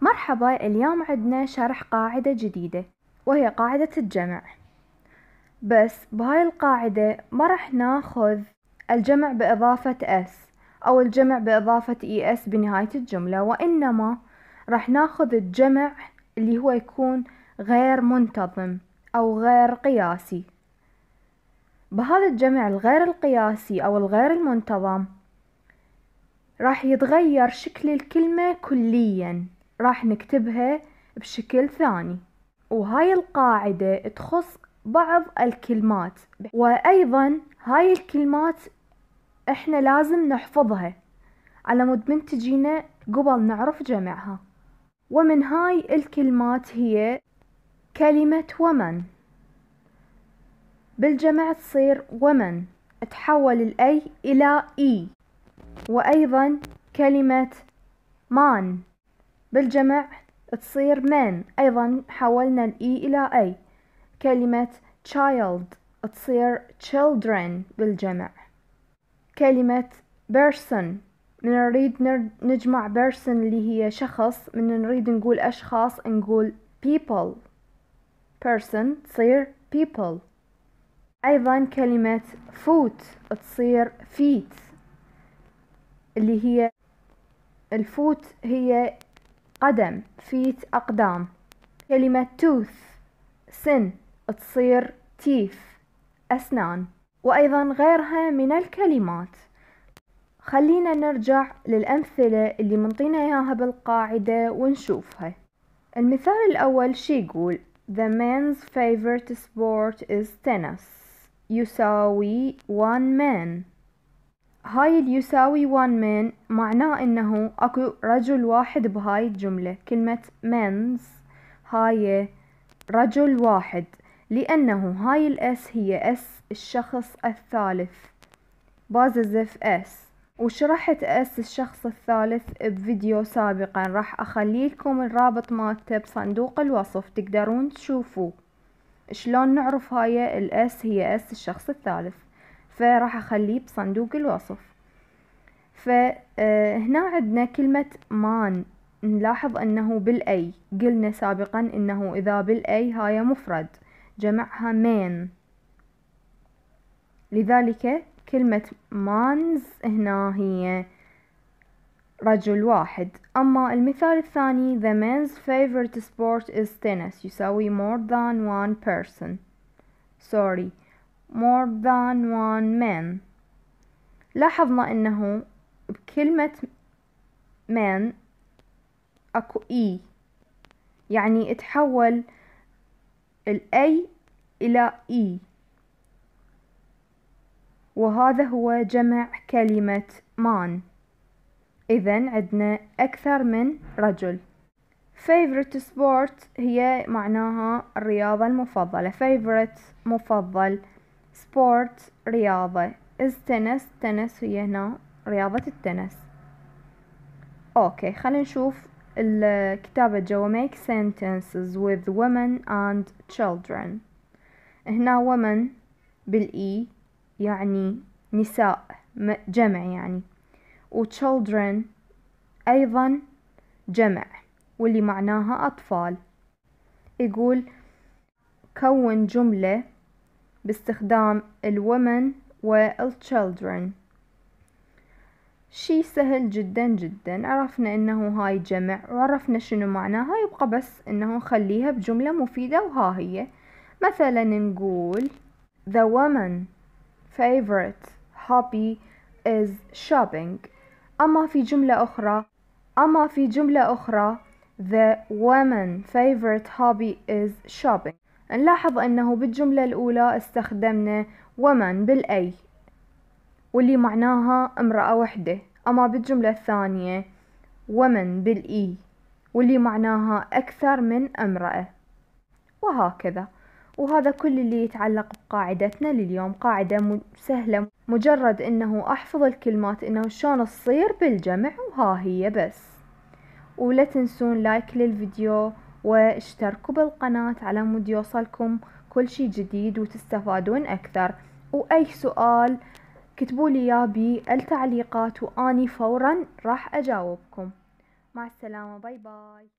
مرحبا اليوم عندنا شرح قاعدة جديدة وهي قاعدة الجمع بس بهاي القاعدة ما رح ناخذ الجمع بإضافة s أو الجمع بإضافة es بنهاية الجملة وإنما رح ناخذ الجمع اللي هو يكون غير منتظم أو غير قياسي بهذا الجمع الغير القياسي أو الغير المنتظم راح يتغير شكل الكلمة كلياً راح نكتبها بشكل ثاني وهاي القاعدة تخص بعض الكلمات وأيضا هاي الكلمات احنا لازم نحفظها على مود من تجينا قبل نعرف جمعها ومن هاي الكلمات هي كلمة ومن بالجمع تصير ومن تحول الأي إلى إي وأيضا كلمة مان بالجمع تصير من أيضا حولنا الإي e إلى أي كلمة child تصير children بالجمع كلمة person من نريد نجمع person اللي هي شخص من نريد نقول أشخاص نقول people person تصير people أيضا كلمة foot تصير feet اللي هي الفوت هي قدم فيت أقدام كلمة tooth سن تصير تيف أسنان وأيضا غيرها من الكلمات خلينا نرجع للأمثلة اللي منطينا إياها بالقاعدة ونشوفها المثال الأول شي يقول The man's favorite sport is tennis يساوي one man هاي اللي يساوي وان man معناه انه اكو رجل واحد بهاي الجملة كلمة منز هاي رجل واحد لأنه هاي الاس هي اس الشخص الثالث باززف اس وشرحت اس الشخص الثالث بفيديو سابقا راح اخليلكم الرابط مالته بصندوق الوصف تقدرون تشوفوه شلون نعرف هاي الاس هي اس الشخص الثالث فراح اخليه بصندوق الوصف فهنا آه، عندنا كلمة مان نلاحظ انه بالاي قلنا سابقا انه اذا بالاي هاي مفرد جمعها مين لذلك كلمة مانز هنا هي رجل واحد أما المثال الثاني the man's favorite sport is tennis يساوي more than one person sorry more than one man لاحظنا انه بكلمة man اكو e يعني اتحول الاي الى e وهذا هو جمع كلمة man إذا عندنا أكثر من رجل favorite sport هي معناها الرياضة المفضلة favorite مفضل سبورت رياضة is tennis tennis هي هنا رياضة التنس اوكي خلينا نشوف الكتابة جوا make sentences with women and children هنا women بالإي يعني نساء جمع يعني و children أيضا جمع واللي معناها أطفال يقول كون جملة باستخدام الwomen children شي سهل جدا جدا عرفنا انه هاي جمع وعرفنا شنو معناها يبقى بس انه نخليها بجملة مفيدة وها هي مثلا نقول The woman favorite hobby is shopping أما في جملة أخرى أما في جملة أخرى The woman favorite hobby is shopping نلاحظ أنه بالجملة الأولى استخدمنا ومن بالأي واللي معناها امرأة وحدة أما بالجملة الثانية ومن بالإي واللي معناها أكثر من امرأة وهكذا وهذا كل اللي يتعلق بقاعدتنا لليوم قاعدة سهلة مجرد انه احفظ الكلمات انه شلون تصير بالجمع وها هي بس ولا تنسون لايك للفيديو واشتركوا بالقناة على مود يوصلكم كل شي جديد وتستفادون أكثر وأي سؤال كتبوا لي إياه بالتعليقات وأني فورا راح أجاوبكم مع السلامة باي باي